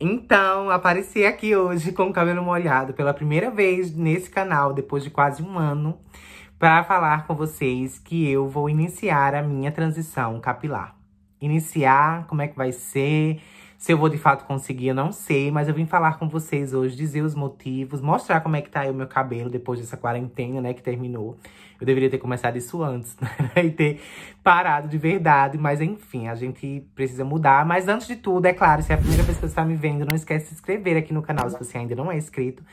Então, apareci aqui hoje com o cabelo molhado pela primeira vez nesse canal, depois de quase um ano, para falar com vocês que eu vou iniciar a minha transição capilar. Iniciar, como é que vai ser, se eu vou de fato conseguir, eu não sei, mas eu vim falar com vocês hoje, dizer os motivos, mostrar como é que tá aí o meu cabelo depois dessa quarentena, né, que terminou. Eu deveria ter começado isso antes, né, e ter parado de verdade, mas enfim, a gente precisa mudar. Mas antes de tudo, é claro, se é a primeira vez que você está me vendo, não esquece de se inscrever aqui no canal se você ainda não é inscrito.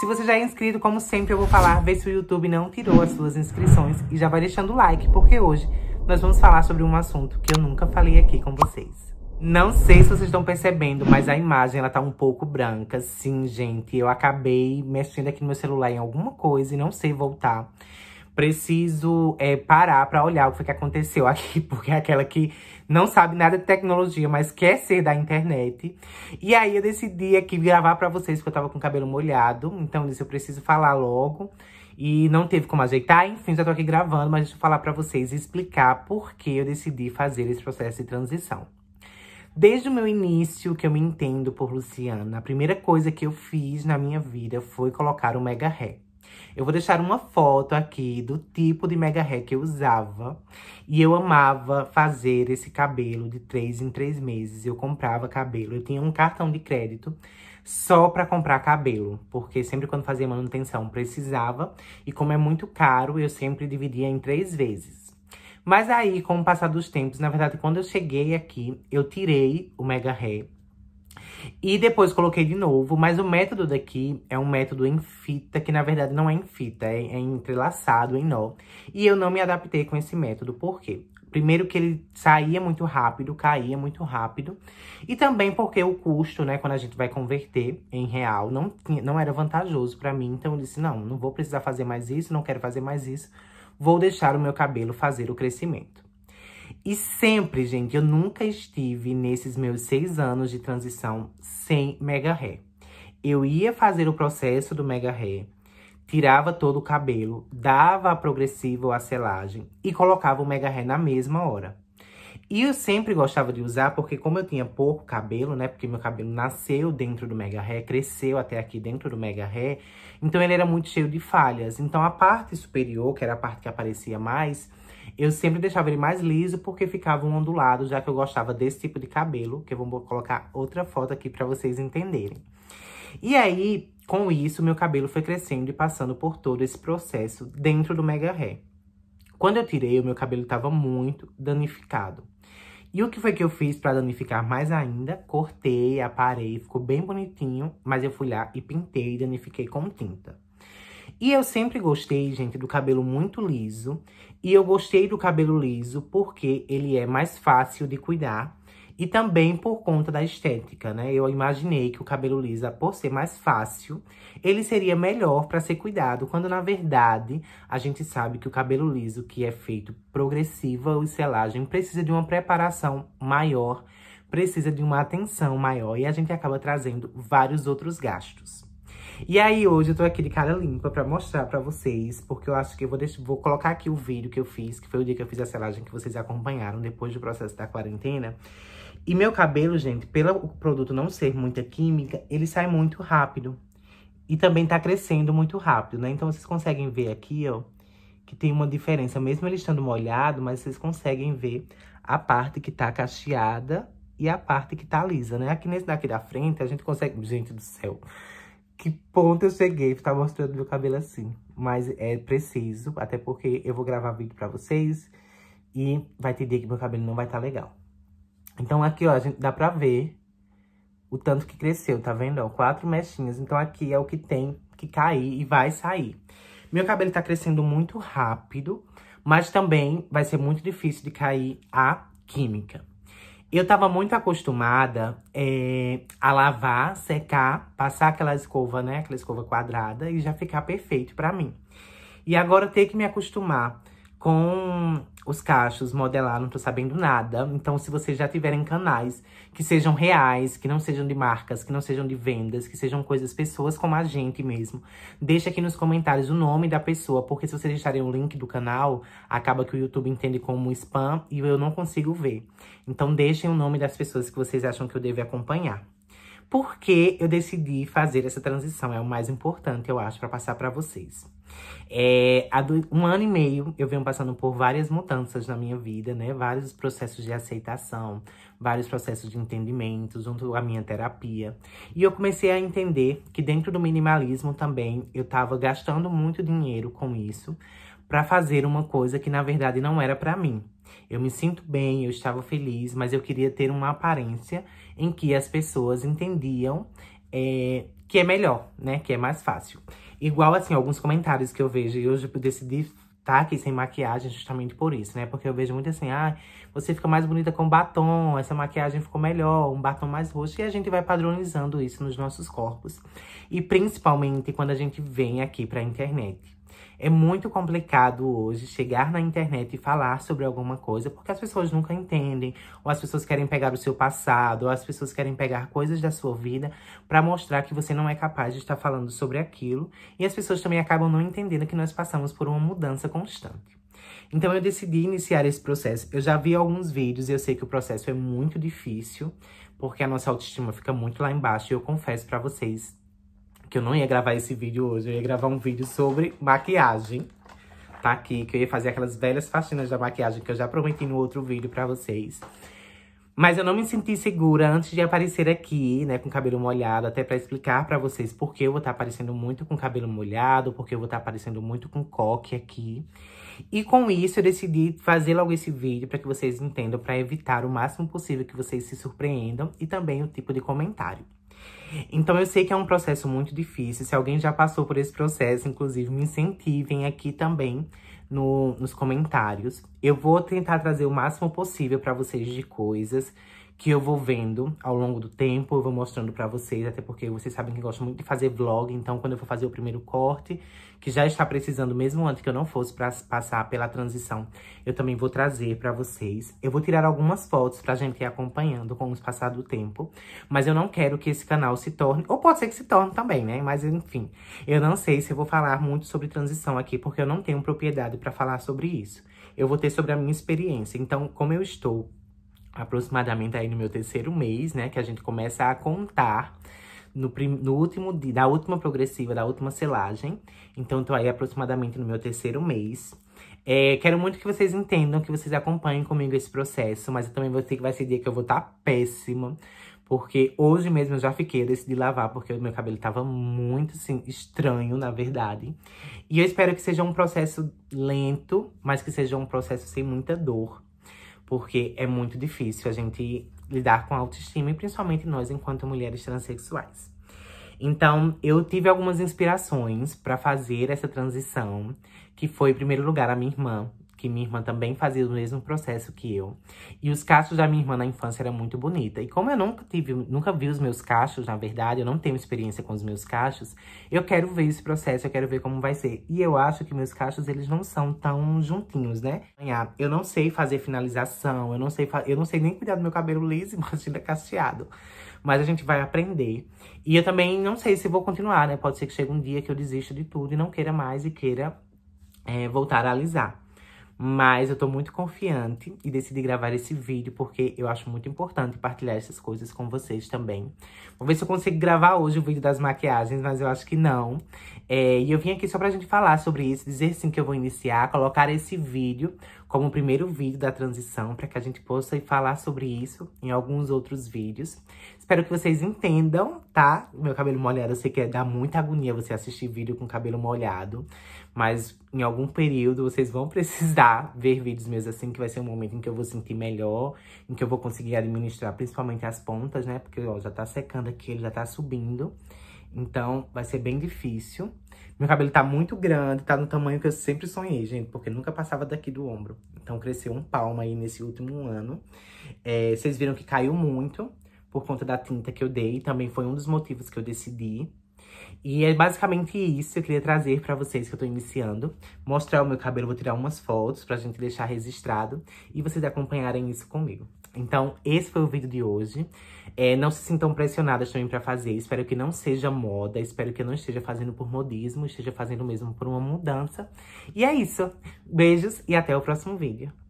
Se você já é inscrito, como sempre, eu vou falar, vê se o YouTube não tirou as suas inscrições e já vai deixando o like, porque hoje nós vamos falar sobre um assunto que eu nunca falei aqui com vocês. Não sei se vocês estão percebendo, mas a imagem ela tá um pouco branca. Sim, gente, eu acabei mexendo aqui no meu celular em alguma coisa e não sei voltar. Preciso é, parar para olhar o que foi que aconteceu aqui, porque é aquela que não sabe nada de tecnologia, mas quer ser da internet. E aí eu decidi aqui gravar para vocês, porque eu tava com o cabelo molhado. Então, disse, eu preciso falar logo. E não teve como ajeitar, enfim, já tô aqui gravando, mas deixa eu falar para vocês, explicar por que eu decidi fazer esse processo de transição. Desde o meu início, que eu me entendo por Luciana, a primeira coisa que eu fiz na minha vida foi colocar o mega ré. Eu vou deixar uma foto aqui do tipo de mega ré que eu usava. E eu amava fazer esse cabelo de três em três meses. Eu comprava cabelo, eu tinha um cartão de crédito só para comprar cabelo. Porque sempre quando fazia manutenção precisava. E como é muito caro, eu sempre dividia em três vezes. Mas aí, com o passar dos tempos, na verdade, quando eu cheguei aqui, eu tirei o Mega Ré. e depois coloquei de novo, mas o método daqui é um método em fita, que na verdade não é em fita, é, é entrelaçado, em nó. E eu não me adaptei com esse método, por quê? Primeiro que ele saía muito rápido, caía muito rápido. E também porque o custo, né, quando a gente vai converter em real, não, não era vantajoso para mim. Então eu disse, não, não vou precisar fazer mais isso, não quero fazer mais isso vou deixar o meu cabelo fazer o crescimento. E sempre, gente, eu nunca estive nesses meus seis anos de transição sem mega hair. Eu ia fazer o processo do mega hair, tirava todo o cabelo, dava a progressiva ou a selagem e colocava o mega hair na mesma hora. E eu sempre gostava de usar, porque como eu tinha pouco cabelo, né? Porque meu cabelo nasceu dentro do Mega Hair, cresceu até aqui dentro do Mega Hair. Então ele era muito cheio de falhas. Então a parte superior, que era a parte que aparecia mais, eu sempre deixava ele mais liso, porque ficava um ondulado, já que eu gostava desse tipo de cabelo. Que eu vou colocar outra foto aqui pra vocês entenderem. E aí, com isso, meu cabelo foi crescendo e passando por todo esse processo dentro do Mega Hair. Quando eu tirei, o meu cabelo estava muito danificado. E o que foi que eu fiz para danificar mais ainda? Cortei, aparei, ficou bem bonitinho, mas eu fui lá e pintei e danifiquei com tinta. E eu sempre gostei, gente, do cabelo muito liso. E eu gostei do cabelo liso porque ele é mais fácil de cuidar, e também por conta da estética, né? Eu imaginei que o cabelo lisa, por ser mais fácil, ele seria melhor para ser cuidado, quando na verdade a gente sabe que o cabelo liso, que é feito progressiva ou selagem, precisa de uma preparação maior, precisa de uma atenção maior e a gente acaba trazendo vários outros gastos. E aí, hoje eu tô aqui de cara limpa pra mostrar pra vocês, porque eu acho que eu vou, deixar, vou colocar aqui o vídeo que eu fiz, que foi o dia que eu fiz a selagem que vocês acompanharam depois do processo da quarentena. E meu cabelo, gente, pelo produto não ser muita química, ele sai muito rápido. E também tá crescendo muito rápido, né? Então vocês conseguem ver aqui, ó, que tem uma diferença. Mesmo ele estando molhado, mas vocês conseguem ver a parte que tá cacheada e a parte que tá lisa, né? Aqui nesse daqui da frente, a gente consegue... Gente do céu, que ponto eu cheguei pra estar tá mostrando meu cabelo assim. Mas é preciso, até porque eu vou gravar vídeo pra vocês e vai ter dia que meu cabelo não vai estar tá legal. Então, aqui, ó, a gente dá pra ver o tanto que cresceu, tá vendo? Ó, quatro mechinhas. Então, aqui é o que tem que cair e vai sair. Meu cabelo tá crescendo muito rápido, mas também vai ser muito difícil de cair a química. Eu tava muito acostumada é, a lavar, secar, passar aquela escova, né? Aquela escova quadrada e já ficar perfeito pra mim. E agora eu tenho que me acostumar com os cachos modelar, não tô sabendo nada. Então, se vocês já tiverem canais que sejam reais, que não sejam de marcas, que não sejam de vendas, que sejam coisas, pessoas como a gente mesmo, deixa aqui nos comentários o nome da pessoa, porque se vocês deixarem o link do canal, acaba que o YouTube entende como spam e eu não consigo ver. Então, deixem o nome das pessoas que vocês acham que eu devo acompanhar. Por que eu decidi fazer essa transição? É o mais importante, eu acho, para passar para vocês. É, há um ano e meio eu venho passando por várias mudanças na minha vida, né? Vários processos de aceitação, vários processos de entendimento junto à minha terapia. E eu comecei a entender que dentro do minimalismo também eu estava gastando muito dinheiro com isso, para fazer uma coisa que na verdade não era para mim. Eu me sinto bem, eu estava feliz, mas eu queria ter uma aparência em que as pessoas entendiam é, que é melhor, né? Que é mais fácil. Igual, assim, alguns comentários que eu vejo, e hoje eu decidi estar tá aqui sem maquiagem justamente por isso, né? Porque eu vejo muito assim, ah, você fica mais bonita com batom, essa maquiagem ficou melhor, um batom mais roxo, e a gente vai padronizando isso nos nossos corpos. E principalmente quando a gente vem aqui pra internet. É muito complicado hoje chegar na internet e falar sobre alguma coisa porque as pessoas nunca entendem, ou as pessoas querem pegar o seu passado, ou as pessoas querem pegar coisas da sua vida para mostrar que você não é capaz de estar falando sobre aquilo, e as pessoas também acabam não entendendo que nós passamos por uma mudança constante. Então eu decidi iniciar esse processo. Eu já vi alguns vídeos e eu sei que o processo é muito difícil, porque a nossa autoestima fica muito lá embaixo. E eu confesso para vocês, que eu não ia gravar esse vídeo hoje, eu ia gravar um vídeo sobre maquiagem. Tá aqui, que eu ia fazer aquelas velhas faxinas da maquiagem que eu já prometi no outro vídeo pra vocês. Mas eu não me senti segura antes de aparecer aqui, né, com cabelo molhado, até pra explicar pra vocês por que eu vou estar tá aparecendo muito com cabelo molhado, por que eu vou estar tá aparecendo muito com coque aqui. E com isso eu decidi fazer logo esse vídeo para que vocês entendam, para evitar o máximo possível que vocês se surpreendam e também o tipo de comentário. Então eu sei que é um processo muito difícil. Se alguém já passou por esse processo, inclusive, me incentivem aqui também no, nos comentários. Eu vou tentar trazer o máximo possível para vocês de coisas que eu vou vendo ao longo do tempo, eu vou mostrando para vocês, até porque vocês sabem que eu gosto muito de fazer vlog, então quando eu for fazer o primeiro corte, que já está precisando mesmo antes que eu não fosse para passar pela transição, eu também vou trazer para vocês. Eu vou tirar algumas fotos pra gente ir é acompanhando com o passar do tempo, mas eu não quero que esse canal se torne, ou pode ser que se torne também, né? Mas enfim, eu não sei se eu vou falar muito sobre transição aqui, porque eu não tenho propriedade para falar sobre isso. Eu vou ter sobre a minha experiência. Então, como eu estou aproximadamente aí no meu terceiro mês, né? Que a gente começa a contar no, prim, no último dia, da última progressiva, da última selagem. Então, tô aí aproximadamente no meu terceiro mês. É, quero muito que vocês entendam, que vocês acompanhem comigo esse processo, mas eu também vou ter que vai ser dia que eu vou estar tá péssima. Porque hoje mesmo eu já fiquei, eu decidi lavar, porque o meu cabelo tava muito, assim, estranho, na verdade. E eu espero que seja um processo lento, mas que seja um processo sem muita dor porque é muito difícil a gente lidar com a autoestima, e principalmente nós enquanto mulheres transexuais. Então, eu tive algumas inspirações para fazer essa transição, que foi, em primeiro lugar, a minha irmã, que minha irmã também fazia o mesmo processo que eu. E os cachos da minha irmã na infância era muito bonita. E como eu nunca tive, nunca vi os meus cachos, na verdade, eu não tenho experiência com os meus cachos, eu quero ver esse processo, eu quero ver como vai ser. E eu acho que meus cachos eles não são tão juntinhos, né? Eu não sei fazer finalização, eu não sei, eu não sei nem cuidar do meu cabelo liso, imagina cacheado. Mas a gente vai aprender. E eu também não sei se vou continuar, né? Pode ser que chegue um dia que eu desista de tudo e não queira mais e queira é, voltar a alisar. Mas eu tô muito confiante e decidi gravar esse vídeo porque eu acho muito importante partilhar essas coisas com vocês também. Vou ver se eu consigo gravar hoje o vídeo das maquiagens, mas eu acho que não. É, e eu vim aqui só pra gente falar sobre isso, dizer sim que eu vou iniciar, colocar esse vídeo como o primeiro vídeo da transição, para que a gente possa ir falar sobre isso em alguns outros vídeos. Espero que vocês entendam, tá? Meu cabelo molhado, eu sei que dá muita agonia você assistir vídeo com cabelo molhado, mas em algum período vocês vão precisar ver vídeos meus assim, que vai ser um momento em que eu vou sentir melhor, em que eu vou conseguir administrar principalmente as pontas, né? Porque ó, já tá secando aqui, ele já tá subindo. Então, vai ser bem difícil. Meu cabelo tá muito grande, tá no tamanho que eu sempre sonhei, gente. Porque nunca passava daqui do ombro. Então, cresceu um palmo aí nesse último ano. É, vocês viram que caiu muito por conta da tinta que eu dei. Também foi um dos motivos que eu decidi e é basicamente isso que eu queria trazer pra vocês que eu tô iniciando. Mostrar o meu cabelo, vou tirar umas fotos pra gente deixar registrado. E vocês acompanharem isso comigo. Então, esse foi o vídeo de hoje. É, não se sintam pressionadas também para fazer. Espero que não seja moda, espero que eu não esteja fazendo por modismo, esteja fazendo mesmo por uma mudança. E é isso. Beijos e até o próximo vídeo.